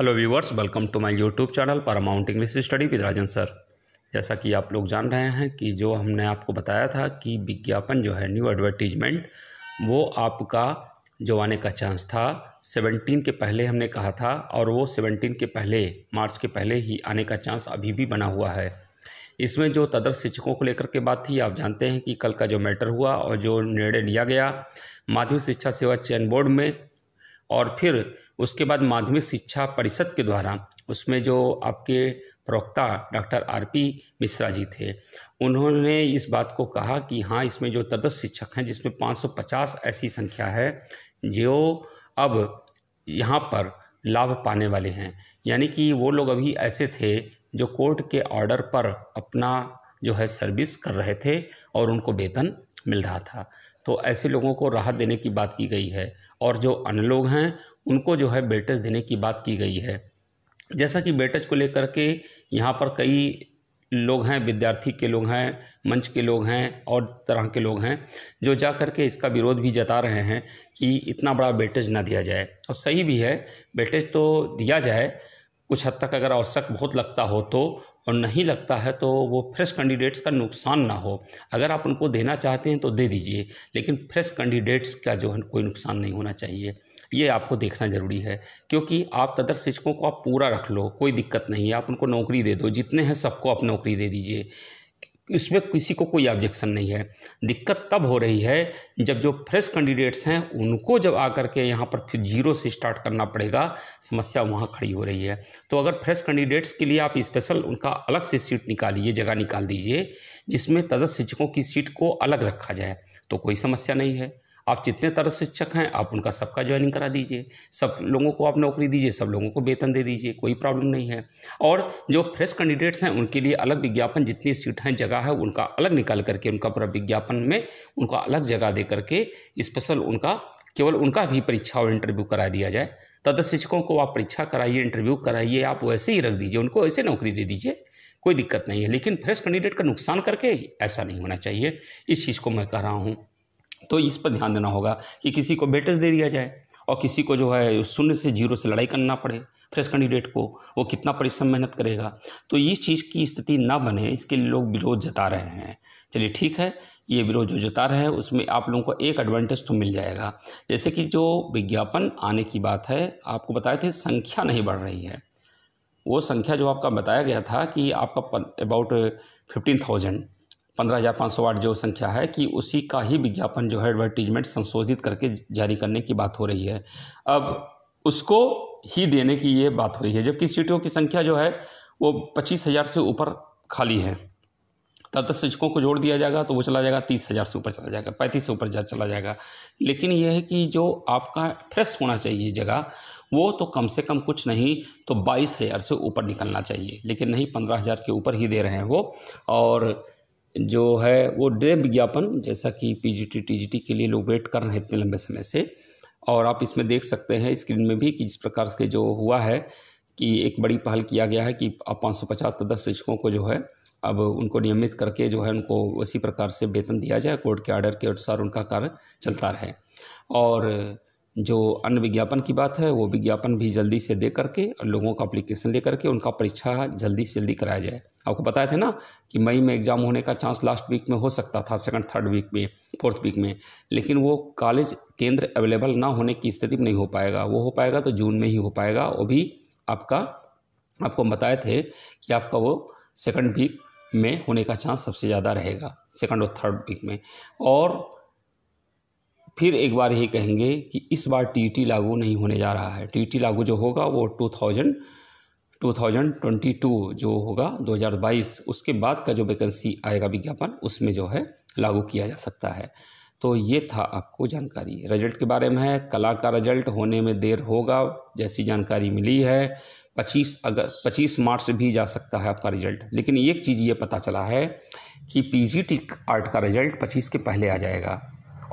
hello viewers welcome to my YouTube channel अमाउंट English study with Rajan sir जैसा कि आप लोग जान रहे हैं कि जो हमने आपको बताया था कि विज्ञापन जो है न्यू एडवर्टीजमेंट वो आपका जो आने का चांस था सेवनटीन के पहले हमने कहा था और वो सेवनटीन के पहले मार्च के पहले ही आने का चांस अभी भी बना हुआ है इसमें जो तदर शिक्षकों को लेकर के बात थी आप जानते हैं कि कल का जो मैटर हुआ और जो निर्णय लिया गया माध्यमिक शिक्षा सेवा चयन बोर्ड में और फिर उसके बाद माध्यमिक शिक्षा परिषद के द्वारा उसमें जो आपके प्रवक्ता doctor R P Mishra ji थे उन्होंने इस बात को कहा कि हाँ इसमें जो तदस्थ शिक्षक हैं जिसमें 550 ऐसी संख्या है जो अब यहाँ पर लाभ पाने वाले हैं यानी कि वो लोग अभी ऐसे थे जो कोर्ट के ऑर्डर पर अपना जो है सर्विस कर रहे थे और उनको वेतन मिल रहा था तो ऐसे लोगों को राहत देने की बात की गई है और जो अन्य लोग हैं उनको जो है बेटेज देने की बात की गई है जैसा कि बेटेज को लेकर के यहाँ पर कई लोग हैं विद्यार्थी के लोग हैं मंच के लोग हैं और तरह के लोग हैं जो जा कर के इसका विरोध भी जता रहे हैं कि इतना बड़ा बेटेज ना दिया जाए और सही भी है बेटेज तो दिया जाए कुछ हद तक अगर आवश्यक बहुत लगता हो तो और नहीं लगता है तो वो फ्रेश कैंडिडेट्स का नुकसान ना हो अगर आप उनको देना चाहते हैं तो दे दीजिए लेकिन फ्रेश कैंडिडेट्स का जो है कोई नुकसान नहीं होना चाहिए ये आपको देखना ज़रूरी है क्योंकि आप तदर शिक्षकों को आप पूरा रख लो कोई दिक्कत नहीं है आप उनको नौकरी दे दो जितने हैं सबको आप नौकरी दे दीजिए इसमें किसी को कोई ऑब्जेक्शन नहीं है दिक्कत तब हो रही है जब जो फ्रेश कैंडिडेट्स हैं उनको जब आकर के यहाँ पर फिर जीरो से स्टार्ट करना पड़ेगा समस्या वहाँ खड़ी हो रही है तो अगर फ्रेश कैंडिडेट्स के लिए आप स्पेशल उनका अलग से सीट निकालिए जगह निकाल दीजिए जिसमें तदस्थ शिक्षकों की सीट को अलग रखा जाए तो कोई समस्या नहीं है आप जितने तरह शिक्षक हैं आप उनका सबका ज्वाइनिंग करा दीजिए सब लोगों को आप नौकरी दीजिए सब लोगों को वेतन दे दीजिए कोई प्रॉब्लम नहीं है और जो फ्रेश कैंडिडेट्स हैं उनके लिए अलग विज्ञापन जितनी सीट हैं जगह है उनका अलग निकाल करके उनका पूरा विज्ञापन में उनका अलग जगह दे करके स्पेशल उनका केवल उनका भी परीक्षा और इंटरव्यू करा दिया जाए तथा शिक्षकों को आप परीक्षा कराइए इंटरव्यू कराइए आप वैसे ही रख दीजिए उनको ऐसे नौकरी दे दीजिए कोई दिक्कत नहीं है लेकिन फ्रेश कैंडिडेट का नुकसान करके ऐसा नहीं होना चाहिए इस चीज़ को मैं कह रहा हूँ तो इस पर ध्यान देना होगा कि किसी को बेटस दे दिया जाए और किसी को जो है शून्य से जीरो से लड़ाई करना पड़े फ्रेश कैंडिडेट को वो कितना परिश्रम मेहनत करेगा तो इस चीज़ की स्थिति ना बने इसके लिए लोग विरोध जता रहे हैं चलिए ठीक है ये विरोध जो जता रहे हैं उसमें आप लोगों को एक एडवांटेज तो मिल जाएगा जैसे कि जो विज्ञापन आने की बात है आपको बताए थे संख्या नहीं बढ़ रही है वो संख्या जो आपका बताया गया था कि आपका अबाउट फिफ्टीन थाउजेंड पंद्रह हज़ार पाँच सौ आठ जो संख्या है कि उसी का ही विज्ञापन जो है एडवर्टीजमेंट संशोधित करके जारी करने की बात हो रही है अब उसको ही देने की ये बात हो रही है जबकि सीटों की संख्या जो है वो पच्चीस हज़ार से ऊपर खाली है तब तक शिक्षकों को जोड़ दिया जाएगा तो वो चला जाएगा तीस हज़ार से ऊपर चला जाएगा पैंतीस से ऊपर चला जाएगा लेकिन यह है कि जो आपका फ्रेश होना चाहिए जगह वो तो कम से कम कुछ नहीं तो बाईस हज़ार से ऊपर निकलना चाहिए लेकिन नहीं पंद्रह हज़ार के ऊपर ही दे रहे हैं वो और जो है वो डे विज्ञापन जैसा कि P G T T G T के लिए लोग वेट कर रहे हैं इतने लंबे समय से और आप इसमें देख सकते हैं स्क्रीन में भी कि जिस प्रकार से जो हुआ है कि एक बड़ी पहल किया गया है कि आप पाँच सौ पचास तो दस शिक्षकों को जो है अब उनको नियमित करके जो है उनको उसी प्रकार से वेतन दिया जाए कोर्ट के आर्डर के अनुसार उनका कार्य चलता रहे और जो अन्य विज्ञापन की बात है वो विज्ञापन भी जल्दी से दे करके लोगों का अप्लीकेशन ले करके उनका परीक्षा जल्दी से जल्दी कराया जाए आपको बताए थे ना कि मई में एग्ज़ाम होने का चांस लास्ट वीक में हो सकता था सेकंड थर्ड वीक में फोर्थ वीक में लेकिन वो कॉलेज केंद्र अवेलेबल ना होने की स्थिति में नहीं हो पाएगा वो हो पाएगा तो जून में ही हो पाएगा वो भी आपका आपको हम बताए थे कि आपका वो सेकंड वीक में होने का चांस सबसे ज़्यादा रहेगा सेकंड और थर्ड वीक में और फिर एक बार ही कहेंगे कि इस बार टीटी लागू नहीं होने जा रहा है टीटी लागू जो होगा वो two thousand two thousand twenty two जो होगा दो हज़ार बाईस उसके बाद का जो वैकेंसी आएगा विज्ञापन उसमें जो है लागू किया जा सकता है तो ये था आपको जानकारी रिजल्ट के बारे में है कला का रिजल्ट होने में देर होगा जैसी जानकारी मिली है पच्चीस अगर पच्चीस मार्च भी जा सकता है आपका रिजल्ट लेकिन एक चीज़ ये पता चला है कि पीजीटी आर्ट का रिजल्ट पच्चीस के पहले आ जाएगा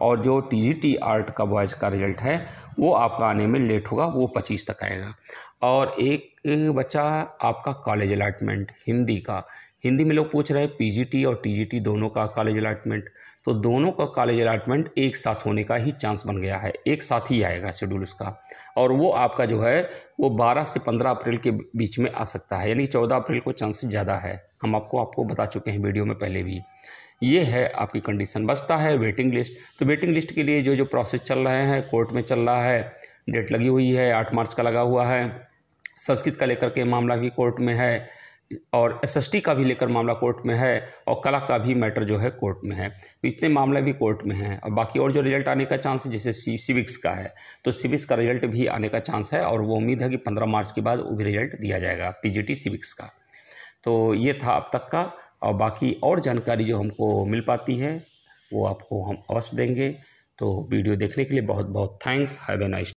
और जो टी जी टी आर्ट का बॉयज़ का रिजल्ट है वो आपका आने में लेट होगा वो पच्चीस तक आएगा और एक बच्चा आपका कॉलेज अलाटमेंट हिंदी का हिंदी में लोग पूछ रहे हैं पीजीटी और टीजीटी दोनों का कॉलेज अलाटमेंट तो दोनों का कॉलेज अलाटमेंट एक साथ होने का ही चांस बन गया है एक साथ ही आएगा शेड्यूल उसका और वो आपका जो है वो 12 से 15 अप्रैल के बीच में आ सकता है यानी 14 अप्रैल को चांसेस ज़्यादा है हम आपको आपको बता चुके हैं वीडियो में पहले भी ये है आपकी कंडीशन बचता है वेटिंग लिस्ट तो वेटिंग लिस्ट के लिए जो जो प्रोसेस चल रहे हैं कोर्ट में चल रहा है डेट लगी हुई है आठ मार्च का लगा हुआ है संस्कृत का लेकर के मामला भी कोर्ट में है और एसएसटी का भी लेकर मामला कोर्ट में है और कला का भी मैटर जो है कोर्ट में है तो इतने मामले भी कोर्ट में हैं और बाकी और जो रिजल्ट आने का चांस है जैसे सिविक्स का है तो सिविक्स का रिजल्ट भी आने का चांस है और वो उम्मीद है कि पंद्रह मार्च के बाद वो भी रिजल्ट दिया जाएगा पीजीटी सिविक्स का तो ये था अब तक का और बाकी और जानकारी जो हमको मिल पाती है वो आपको हम अवश्य देंगे तो वीडियो देखने के लिए बहुत बहुत थैंक्स हैव ए नाइस